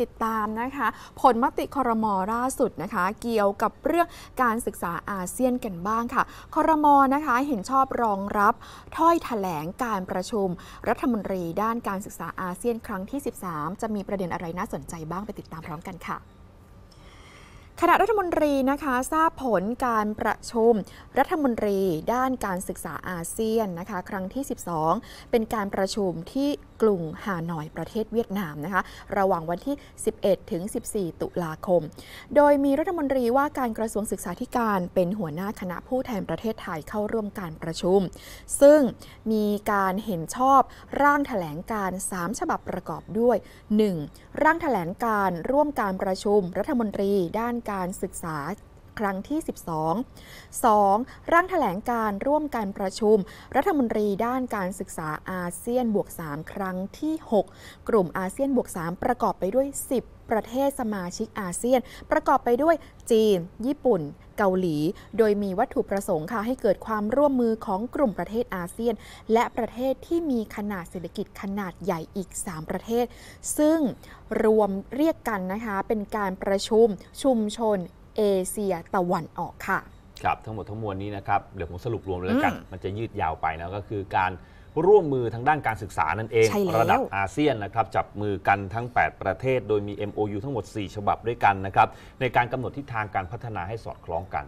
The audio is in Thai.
ติดตามนะคะ ผลมติคอรมอล่าสุดนะคะ เกี่ยวกับเรื่องการศึกษาอาเซียนกันบ้างค่ะคอรมอนะคะเห็นชอบรองรับ ถ้อยถแถลงการประชุม รัฐมนตรีด้านการศึกษาอาเซียนครั้งที่ 13 จะมีประเด็นอะไรน่าสนใจบ้าง ไปติดตามพร้อมกันค่ะคณะรัฐมนตรีนะคะทราบผลการประชุมรัฐมนตรีด้านการศึกษาอาเซียนนะคะครั้งที่ 12 เป็นการประชุมที่กรุงฮานอยประเทศเวียดนามนะคะ ระหว่างวันที่ 11 ถึง 14 ตุลาคม โดยมีรัฐมนตรีว่าการกระทรวงศึกษาธิการเป็นหัวหน้าคณะผู้แทนประเทศไทยเข้าร่วมการประชุม ซึ่งมีการเห็นชอบร่างถแถลงการ 3 ฉบับประกอบด้วย 1. ร่างถแถลงการร่วมการประชุมรัฐมนตรีด้านการศึกษาครั้งที่ 12 2. ร่างถแถลงการร่วมการประชุม รัฐมนตรีด้านการศึกษาอาเซียนบวก3ครั้งที่ 6 กลุ่มอาเซียนบวก3ประกอบไปด้วย 10 ประเทศสมาชิกอาเซียน ประกอบไปด้วยจีน ญี่ปุ่นเกาหลีโดยมีวัตถุประสงค์ค่ะให้เกิดความร่วมมือของกลุ่มประเทศอาเซียน และประเทศที่มีขนาดเศรษฐกิจขนาดใหญ่อีก 3 ประเทศ ซึ่งรวมเรียกกันนะคะเป็นการประชุมชุมชนเอเชียตะวันออกค่ะ ครับ ทั้งหมดทั้งมวลนี้นะครับเดี๋ยวผมสรุปรวมเลยกันมันจะยืดยาวไปนะก็คือการร่วมมือทางด้านการศึกษานั่นเอง ระดับอาเซียนนะครับ จับมือกันทั้ง 8 ประเทศ โดยมี MOU ทั้งหมด 4 ฉบับด้วยกันนะครับ ในการกำหนดทิศทางการพัฒนาให้สอดคล้องกัน